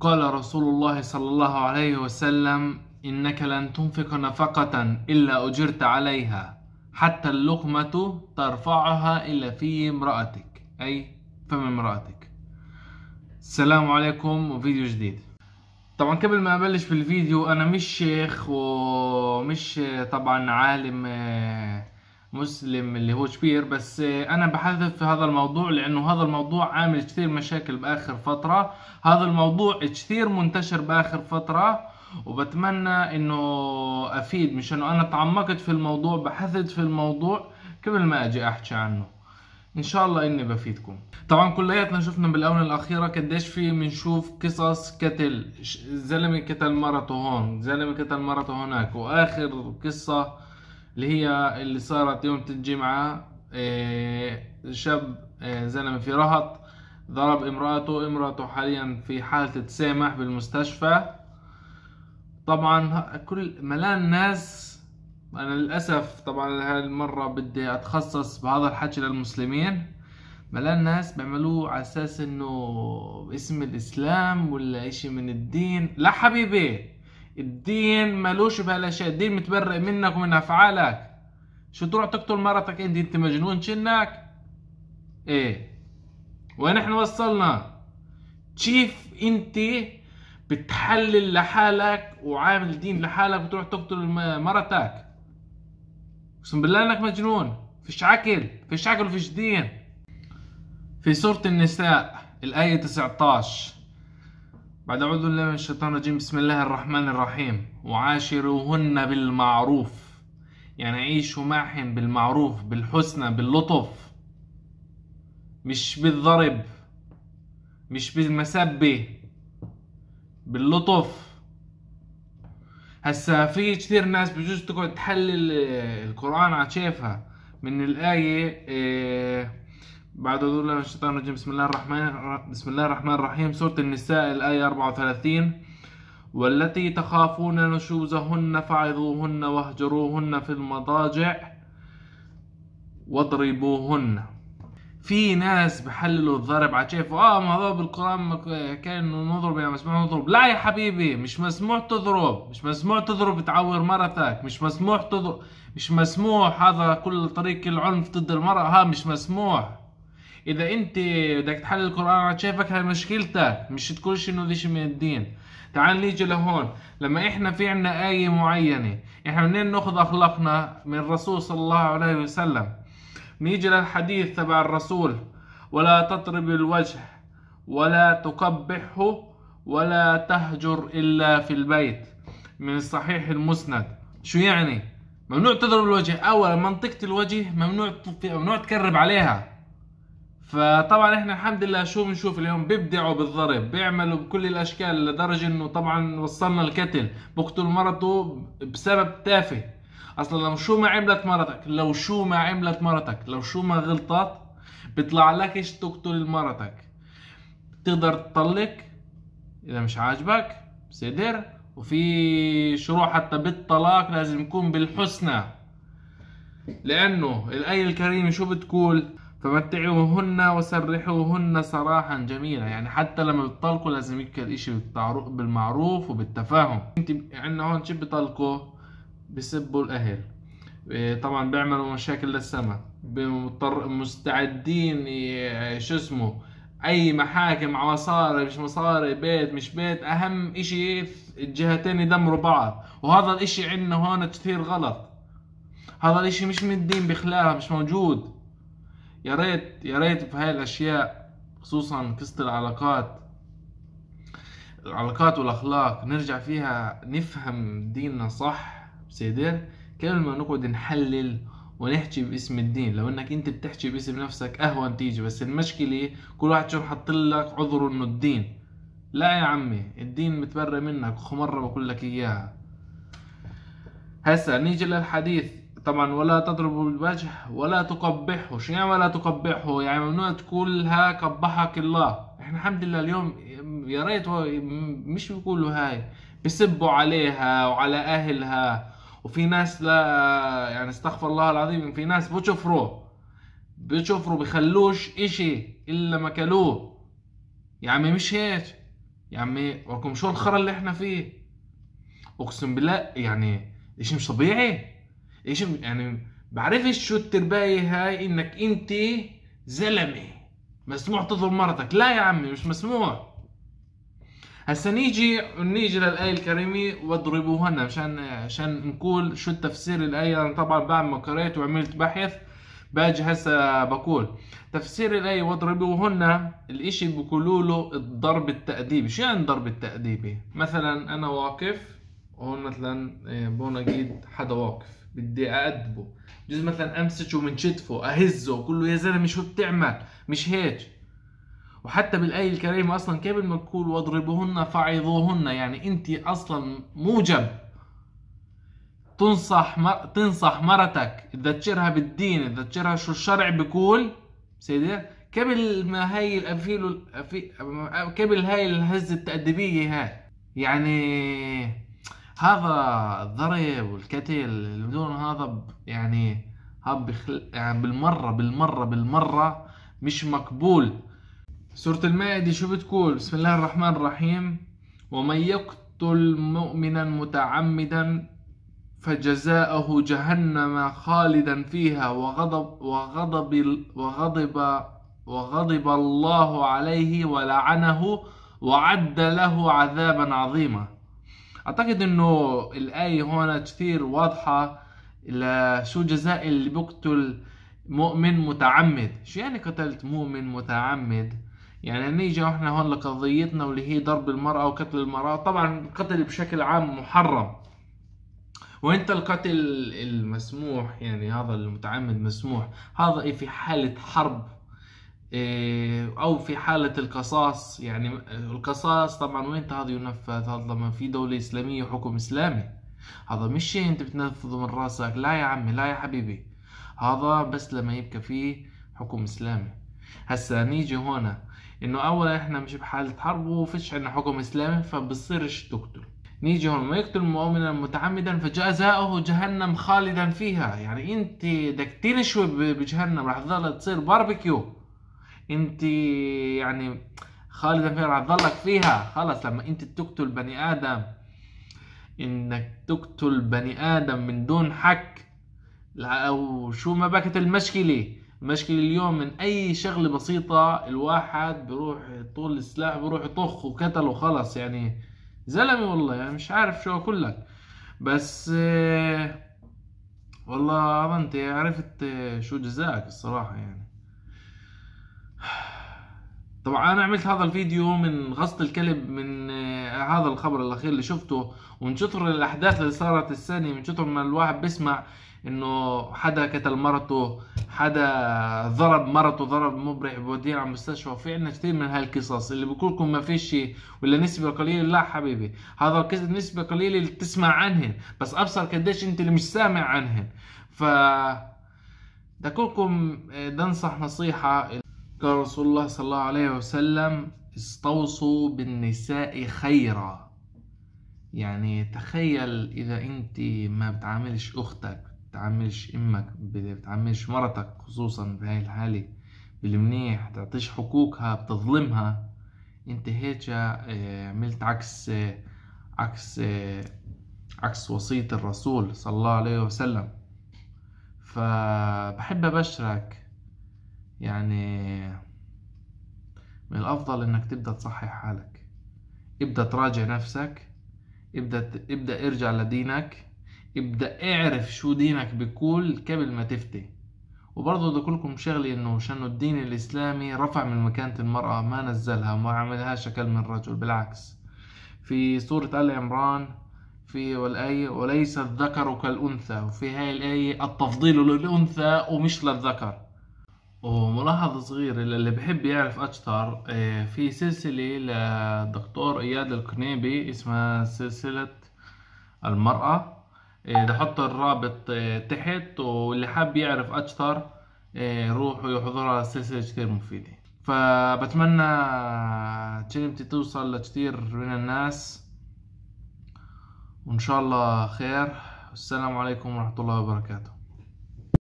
قال رسول الله صلى الله عليه وسلم إنك لن تنفق نفقة إلا أجرت عليها حتى اللقمة ترفعها إلا في امرأتك أي فم امرأتك السلام عليكم وفيديو جديد طبعا قبل ما أبلش بالفيديو أنا مش شيخ ومش طبعا عالم آه، مسلم اللي هو شبير بس انا بحذف في هذا الموضوع لانه هذا الموضوع عامل كثير مشاكل باخر فتره هذا الموضوع كثير منتشر باخر فتره وبتمنى انه افيد مش انه انا تعمقت في الموضوع بحثت في الموضوع قبل ما اجي احكي عنه ان شاء الله اني بفيدكم طبعا كلياتنا شفنا بالاونه الاخيره قديش في بنشوف قصص قتل زلمه قتل مرته هون زلمه قتل مرته هناك واخر قصه اللي هي اللي صارت يوم الجمعة آه، شاب آه، زلمة في رهط ضرب امرأته امرأته حاليا في حالة تسامح بالمستشفى طبعا كل ملان ناس انا للاسف طبعا هالمرة بدي اتخصص بهذا الحكي للمسلمين ملان ناس بيعملوه على اساس انه باسم الاسلام ولا اشي من الدين لا حبيبي الدين ملوش بهالاشياء الدين متبرئ منك ومن افعالك شو تروح تقتل مرتك انت إيه، انت مجنون شنك ايه ونحن وصلنا تشيف انت بتحلل لحالك وعامل دين لحالك وتروح تقتل مرتك اقسم بالله انك مجنون فيش عقل فيش عقل وفيش دين في سورة النساء الآية 19 بعد أعوذ بالله من الشيطان الرجيم بسم الله الرحمن الرحيم وعاشروهن بالمعروف يعني عيشوا معهن بالمعروف بالحسنى باللطف مش بالضرب مش بالمسبة باللطف هسا في كثير ناس بجوز تقعد تحلل آه، القرآن على شايفها من الآية إيه بعد أعوذ الله من الشيطان الرجيم بسم الله الرحمن بسم الله الرحمن الرحيم سورة النساء الآية 34 والتي تخافون نشوزهن فعظوهن واهجروهن في المضاجع واضربوهن في ناس بحللوا الضرب على كيف اه موضوع بالقران كان انه نضرب يعني مسموح نضرب لا يا حبيبي مش مسموح تضرب مش مسموح تضرب تعور مرتك مش مسموح تضرب مش مسموح هذا كل طريق العنف ضد المرأة ها مش مسموح اذا انت بدك تحلل القران على شايفك هاي مشكلتك مش تقولش انه ليش من الدين تعال نيجي لهون لما احنا في عنا ايه معينه احنا منين ناخذ اخلاقنا من الرسول صلى الله عليه وسلم نيجي للحديث تبع الرسول ولا تضرب الوجه ولا تقبحه ولا تهجر الا في البيت من الصحيح المسند شو يعني ممنوع تضرب الوجه اولا منطقه الوجه ممنوع ممنوع تقرب عليها فطبعا احنا الحمد لله شو بنشوف اليوم بيبدعوا بالضرب بيعملوا بكل الاشكال لدرجه انه طبعا وصلنا الكتل بقتل مرته بسبب تافه اصلا لو شو ما عملت مرتك لو شو ما عملت مرتك لو شو ما غلطت بيطلع ايش تقتل مرتك تقدر تطلق اذا مش عاجبك بصدر وفي شروع حتى بالطلاق لازم يكون بالحسنى لانه الايه الكريمه شو بتقول فمتعوهن وسرحوهن سراحا جميلا يعني حتى لما بتطلقوا لازم يكون الاشي بالمعروف وبالتفاهم انت عندنا هون شو بيطلقوا بسبوا الاهل إيه، طبعا بيعملوا مشاكل للسما مستعدين شو اسمه اي محاكم مصاري مش مصاري بيت مش بيت اهم اشي الجهتين يدمروا بعض وهذا الاشي عندنا هون كثير غلط هذا الاشي مش من الدين بخلاها مش موجود يا ريت يا ريت في هاي الاشياء خصوصا قصه العلاقات العلاقات والاخلاق نرجع فيها نفهم ديننا صح بصدر قبل ما نقعد نحلل ونحكي باسم الدين لو انك انت بتحكي باسم نفسك اهون تيجي بس المشكله كل واحد شو حط لك عذره انه الدين لا يا عمي الدين متبرى منك وخمره بقول لك اياها هسا نيجي للحديث طبعا ولا تضرب بالوجه ولا تقبحه شو يعني ولا تقبحه يعني ممنوع تقول ها قبحك الله احنا الحمد لله اليوم يا ريت مش بيقولوا هاي بسبوا عليها وعلى اهلها وفي ناس لا يعني استغفر الله العظيم في ناس بتشفروا بتشفروا بخلوش اشي الا ما كلوه يا عمي مش هيك يا عمي ولكم شو الخرا اللي احنا فيه اقسم بالله يعني اشي مش طبيعي ايش يعني بعرفش شو التربايه هاي انك انت زلمه مسموح تضرب مرتك لا يا عمي مش مسموح هسا نيجي نيجي للايه الكريمه واضربوهن عشان عشان نقول شو تفسير الايه انا طبعا بعد ما قريت وعملت بحث باجي هسا بقول تفسير الايه واضربوهن الاشي بقولوا له الضرب التاديبي شو يعني الضرب التاديبي مثلا انا واقف وهون مثلا إيه، بونا أجيد حدا واقف بدي اقدبه بجوز مثلا امسكه من شدفه اهزه اقول له يا زلمه شو بتعمل مش هيك وحتى بالايه الكريمه اصلا كيف تقول واضربوهن فعظوهن يعني انت اصلا موجب تنصح مر... تنصح مرتك تذكرها بالدين تذكرها شو الشرع بيقول سيدي قبل ما هاي الافيل قبل هاي الهزه التأديبيه هاي يعني هذا الضرب والكتل بدون هذا يعني هذا بخل... يعني بالمرة بالمرة بالمرة مش مقبول سورة المائدة شو بتقول بسم الله الرحمن الرحيم ومن يقتل مؤمنا متعمدا فجزاؤه جهنم خالدا فيها وغضب وغضب وغضب وغضب الله عليه ولعنه وعد له عذابا عظيما اعتقد انه الايه هون كثير واضحه لشو جزاء اللي بقتل مؤمن متعمد شو يعني قتلت مؤمن متعمد يعني نيجي احنا هون لقضيتنا واللي هي ضرب المرأة وقتل المرأة طبعا القتل بشكل عام محرم وانت القتل المسموح يعني هذا المتعمد مسموح هذا إيه في حالة حرب إيه، او في حاله القصاص يعني القصاص طبعا وين هذا ينفذ هذا لما في دوله اسلاميه وحكم اسلامي هذا مش شيء انت بتنفذه من راسك لا يا عمي لا يا حبيبي هذا بس لما يبقى فيه حكم اسلامي هسا نيجي هون انه اولا احنا مش بحاله حرب وفيش عندنا حكم اسلامي فبصيرش تقتل نيجي هون ما يقتل مؤمنا متعمدا فجزاؤه جهنم خالدا فيها يعني انت بدك تنشوي بجهنم رح تظل تصير باربيكيو انت يعني خالدا فيها راح تضلك فيها خلص لما انت تقتل بني ادم انك تقتل بني ادم من دون حق او شو ما بكت المشكله المشكله اليوم من اي شغله بسيطه الواحد بروح طول السلاح بروح يطخ وقتل وخلص يعني زلمه والله يعني مش عارف شو اقول لك بس آه، والله انت عرفت آه، شو جزاك الصراحه يعني طبعا انا عملت هذا الفيديو من غصت الكلب من آه، هذا الخبر الاخير اللي شفته ومن كثر الاحداث اللي صارت السنه من كثر ما الواحد بيسمع انه حدا قتل مرته حدا ضرب مرته ضرب مبرح بوديه على المستشفى في عندنا كثير من هالقصص اللي بقول لكم ما في شيء ولا نسبه قليله لا حبيبي هذا النسبه قليله اللي بتسمع عنهن بس ابصر قديش انت اللي مش سامع عنهن ف بدي اقول لكم انصح آه، نصيحه قال رسول الله صلى الله عليه وسلم استوصوا بالنساء خيرا يعني تخيل اذا انت ما بتعاملش اختك بتعاملش امك بتعاملش مرتك خصوصا بهاي الحالة بالمنيح تعطيش حقوقها بتظلمها انت هيك آه، عملت عكس آه، عكس آه، عكس وصية الرسول صلى الله عليه وسلم فبحب أبشرك يعني من الأفضل إنك تبدأ تصحح حالك ابدأ تراجع نفسك ابدأ ابدأ ارجع لدينك ابدأ اعرف شو دينك بكل قبل ما تفتي وبرضه بدي اقول لكم شغله انه شانه الدين الاسلامي رفع من مكانه المراه ما نزلها ما عملها شكل من رجل بالعكس في سوره ال عمران في والآية وليس الذكر كالأنثى وفي هاي الآية التفضيل للأنثى ومش للذكر وملاحظة صغيرة للي بحب يعرف أكثر آه، في سلسلة للدكتور إياد القنيبي اسمها سلسلة المرأة آه، بحط الرابط آه، تحت واللي حاب يعرف أكثر روح ويحضرها سلسلة كثير مفيدة فبتمنى كلمتي توصل لكثير من الناس وإن شاء الله خير والسلام عليكم ورحمة الله وبركاته